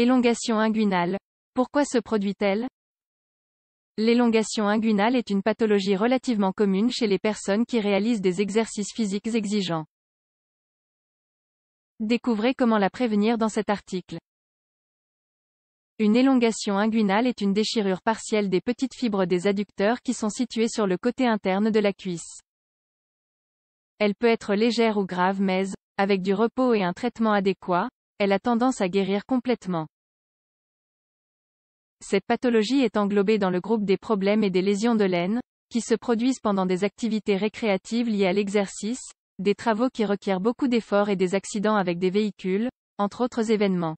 Élongation inguinale. Pourquoi se produit-elle L'élongation inguinale est une pathologie relativement commune chez les personnes qui réalisent des exercices physiques exigeants. Découvrez comment la prévenir dans cet article. Une élongation inguinale est une déchirure partielle des petites fibres des adducteurs qui sont situées sur le côté interne de la cuisse. Elle peut être légère ou grave mais, avec du repos et un traitement adéquat, elle a tendance à guérir complètement. Cette pathologie est englobée dans le groupe des problèmes et des lésions de laine, qui se produisent pendant des activités récréatives liées à l'exercice, des travaux qui requièrent beaucoup d'efforts et des accidents avec des véhicules, entre autres événements.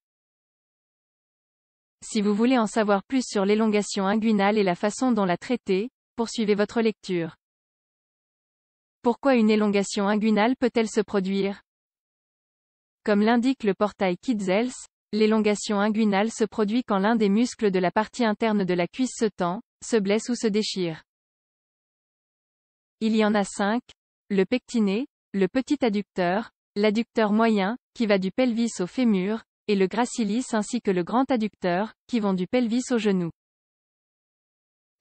Si vous voulez en savoir plus sur l'élongation inguinale et la façon dont la traiter, poursuivez votre lecture. Pourquoi une élongation inguinale peut-elle se produire comme l'indique le portail Kitzels, l'élongation inguinale se produit quand l'un des muscles de la partie interne de la cuisse se tend, se blesse ou se déchire. Il y en a cinq, le pectiné, le petit adducteur, l'adducteur moyen, qui va du pelvis au fémur, et le gracilis ainsi que le grand adducteur, qui vont du pelvis au genou.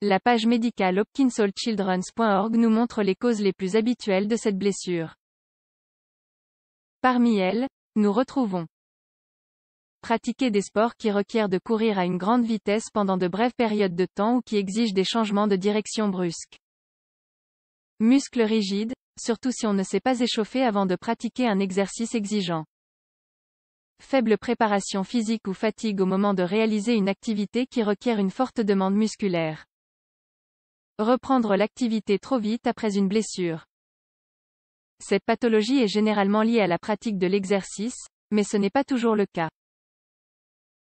La page médicale hopkinsallchildrens.org nous montre les causes les plus habituelles de cette blessure. Parmi elles, nous retrouvons pratiquer des sports qui requièrent de courir à une grande vitesse pendant de brèves périodes de temps ou qui exigent des changements de direction brusques. Muscles rigides, surtout si on ne s'est pas échauffé avant de pratiquer un exercice exigeant. Faible préparation physique ou fatigue au moment de réaliser une activité qui requiert une forte demande musculaire. Reprendre l'activité trop vite après une blessure. Cette pathologie est généralement liée à la pratique de l'exercice, mais ce n'est pas toujours le cas.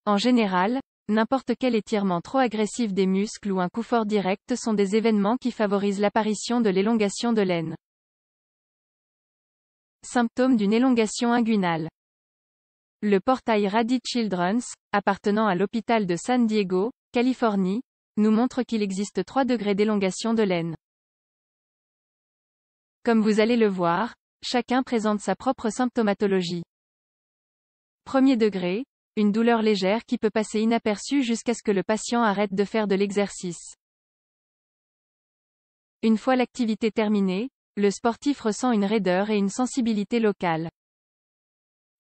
En général, n'importe quel étirement trop agressif des muscles ou un coup fort direct sont des événements qui favorisent l'apparition de l'élongation de l'aine. Symptômes d'une élongation inguinale. Le portail Rady Children's, appartenant à l'hôpital de San Diego, Californie, nous montre qu'il existe 3 degrés d'élongation de l'aine. Comme vous allez le voir, chacun présente sa propre symptomatologie. Premier degré, une douleur légère qui peut passer inaperçue jusqu'à ce que le patient arrête de faire de l'exercice. Une fois l'activité terminée, le sportif ressent une raideur et une sensibilité locale.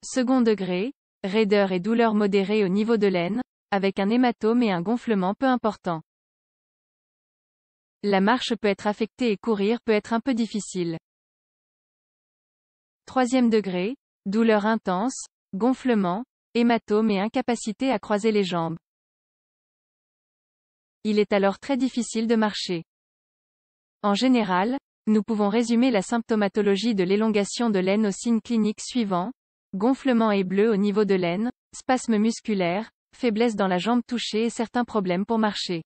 Second degré, raideur et douleur modérée au niveau de l'aine, avec un hématome et un gonflement peu important. La marche peut être affectée et courir peut être un peu difficile. Troisième degré, douleur intense, gonflement, hématome et incapacité à croiser les jambes. Il est alors très difficile de marcher. En général, nous pouvons résumer la symptomatologie de l'élongation de l'aine aux signes cliniques suivants. Gonflement et bleu au niveau de l'aine, spasme musculaire, faiblesse dans la jambe touchée et certains problèmes pour marcher.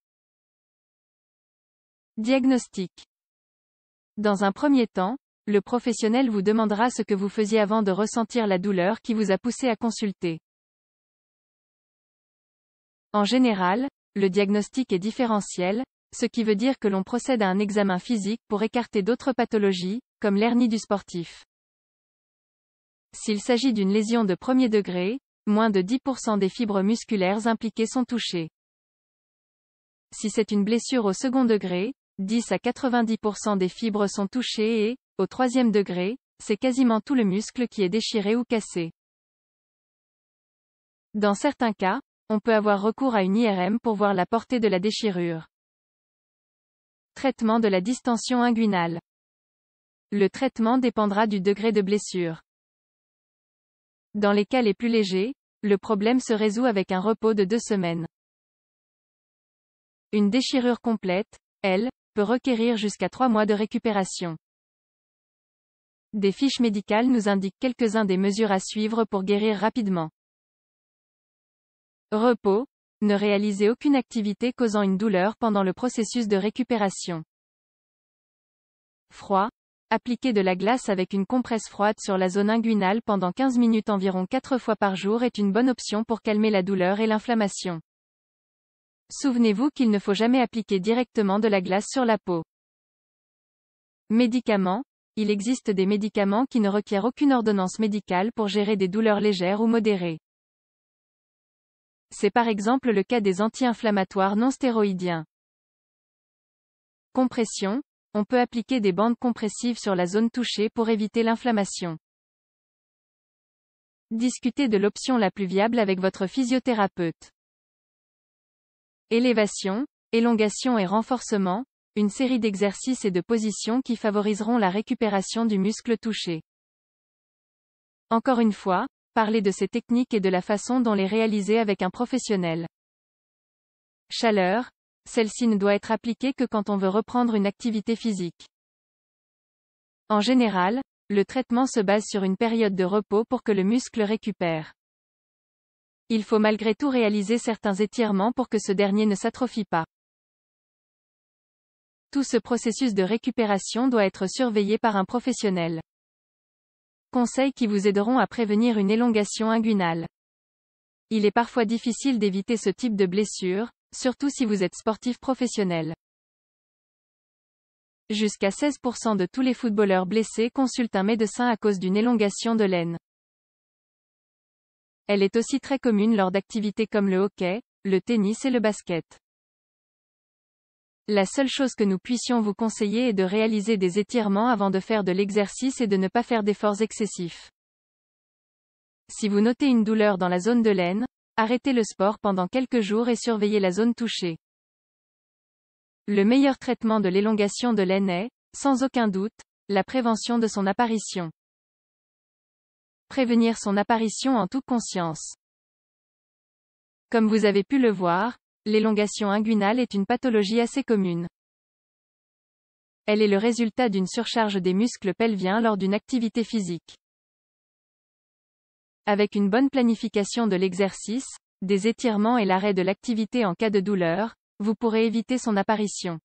Diagnostic. Dans un premier temps, le professionnel vous demandera ce que vous faisiez avant de ressentir la douleur qui vous a poussé à consulter. En général, le diagnostic est différentiel, ce qui veut dire que l'on procède à un examen physique pour écarter d'autres pathologies, comme l'hernie du sportif. S'il s'agit d'une lésion de premier degré, moins de 10% des fibres musculaires impliquées sont touchées. Si c'est une blessure au second degré, 10 à 90% des fibres sont touchées et, au troisième degré, c'est quasiment tout le muscle qui est déchiré ou cassé. Dans certains cas, on peut avoir recours à une IRM pour voir la portée de la déchirure. Traitement de la distension inguinale. Le traitement dépendra du degré de blessure. Dans les cas les plus légers, le problème se résout avec un repos de deux semaines. Une déchirure complète, elle, peut requérir jusqu'à trois mois de récupération. Des fiches médicales nous indiquent quelques-uns des mesures à suivre pour guérir rapidement. Repos. Ne réalisez aucune activité causant une douleur pendant le processus de récupération. Froid. Appliquer de la glace avec une compresse froide sur la zone inguinale pendant 15 minutes environ 4 fois par jour est une bonne option pour calmer la douleur et l'inflammation. Souvenez-vous qu'il ne faut jamais appliquer directement de la glace sur la peau. Médicaments. Il existe des médicaments qui ne requièrent aucune ordonnance médicale pour gérer des douleurs légères ou modérées. C'est par exemple le cas des anti-inflammatoires non stéroïdiens. Compression. On peut appliquer des bandes compressives sur la zone touchée pour éviter l'inflammation. Discutez de l'option la plus viable avec votre physiothérapeute élévation, élongation et renforcement, une série d'exercices et de positions qui favoriseront la récupération du muscle touché. Encore une fois, parler de ces techniques et de la façon dont les réaliser avec un professionnel. Chaleur, celle-ci ne doit être appliquée que quand on veut reprendre une activité physique. En général, le traitement se base sur une période de repos pour que le muscle récupère il faut malgré tout réaliser certains étirements pour que ce dernier ne s'atrophie pas. Tout ce processus de récupération doit être surveillé par un professionnel. Conseils qui vous aideront à prévenir une élongation inguinale. Il est parfois difficile d'éviter ce type de blessure, surtout si vous êtes sportif professionnel. Jusqu'à 16% de tous les footballeurs blessés consultent un médecin à cause d'une élongation de laine. Elle est aussi très commune lors d'activités comme le hockey, le tennis et le basket. La seule chose que nous puissions vous conseiller est de réaliser des étirements avant de faire de l'exercice et de ne pas faire d'efforts excessifs. Si vous notez une douleur dans la zone de laine, arrêtez le sport pendant quelques jours et surveillez la zone touchée. Le meilleur traitement de l'élongation de laine est, sans aucun doute, la prévention de son apparition prévenir son apparition en toute conscience. Comme vous avez pu le voir, l'élongation inguinale est une pathologie assez commune. Elle est le résultat d'une surcharge des muscles pelviens lors d'une activité physique. Avec une bonne planification de l'exercice, des étirements et l'arrêt de l'activité en cas de douleur, vous pourrez éviter son apparition.